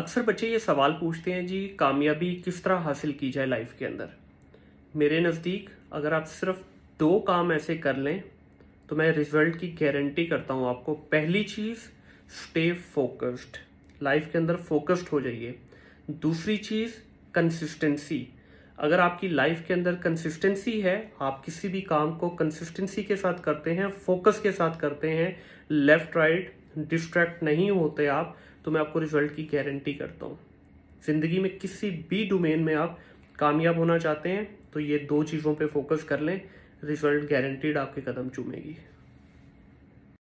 अक्सर बच्चे ये सवाल पूछते हैं जी कामयाबी किस तरह हासिल की जाए लाइफ के अंदर मेरे नज़दीक अगर आप सिर्फ दो काम ऐसे कर लें तो मैं रिजल्ट की गारंटी करता हूँ आपको पहली चीज़ स्टे फोकस्ड लाइफ के अंदर फोकस्ड हो जाइए दूसरी चीज़ कंसिस्टेंसी अगर आपकी लाइफ के अंदर कंसिस्टेंसी है आप किसी भी काम को कंसिस्टेंसी के साथ करते हैं फोकस के साथ करते हैं लेफ्ट राइट डिस्ट्रैक्ट नहीं होते आप तो मैं आपको रिजल्ट की गारंटी करता हूँ ज़िंदगी में किसी भी डोमेन में आप कामयाब होना चाहते हैं तो ये दो चीज़ों पे फोकस कर लें रिजल्ट गारंटीड आपके कदम चूमेगी